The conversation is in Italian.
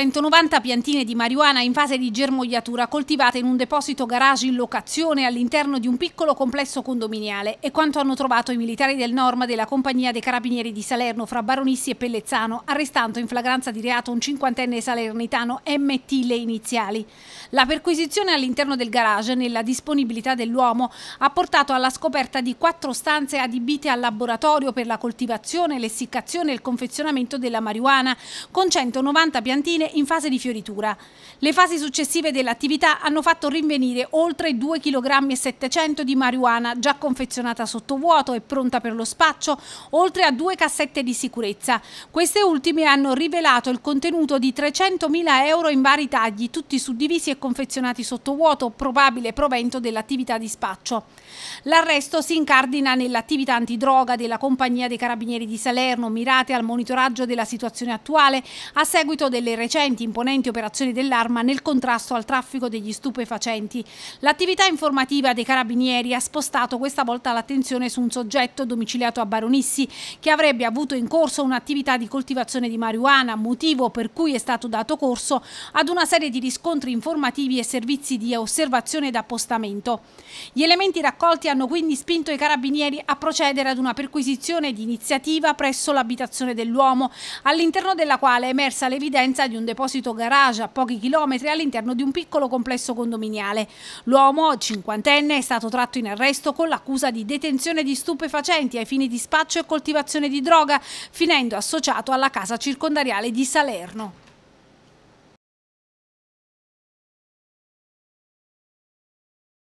190 piantine di marijuana in fase di germogliatura coltivate in un deposito garage in locazione all'interno di un piccolo complesso condominiale e quanto hanno trovato i militari del Norma della Compagnia dei Carabinieri di Salerno fra Baronissi e Pellezzano, arrestando in flagranza di reato un cinquantenne salernitano MT le iniziali. La perquisizione all'interno del garage, nella disponibilità dell'uomo, ha portato alla scoperta di quattro stanze adibite al laboratorio per la coltivazione, l'essiccazione e il confezionamento della marijuana, con 190 piantine mensile in fase di fioritura. Le fasi successive dell'attività hanno fatto rinvenire oltre 2,7 kg di marijuana già confezionata sottovuoto e pronta per lo spaccio, oltre a due cassette di sicurezza. Queste ultime hanno rivelato il contenuto di 300.000 euro in vari tagli, tutti suddivisi e confezionati sottovuoto, probabile provento dell'attività di spaccio. L'arresto si incardina nell'attività antidroga della compagnia dei carabinieri di Salerno, mirate al monitoraggio della situazione attuale a seguito delle recenti recenti imponenti operazioni dell'arma nel contrasto al traffico degli stupefacenti. L'attività informativa dei carabinieri ha spostato questa volta l'attenzione su un soggetto domiciliato a Baronissi che avrebbe avuto in corso un'attività di coltivazione di marijuana, motivo per cui è stato dato corso ad una serie di riscontri informativi e servizi di osservazione ed appostamento. Gli elementi raccolti hanno quindi spinto i carabinieri a procedere ad una perquisizione di iniziativa presso l'abitazione dell'uomo, all'interno della quale è emersa l'evidenza di un un deposito garage a pochi chilometri all'interno di un piccolo complesso condominiale. L'uomo, cinquantenne, è stato tratto in arresto con l'accusa di detenzione di stupefacenti ai fini di spaccio e coltivazione di droga, finendo associato alla casa circondariale di Salerno.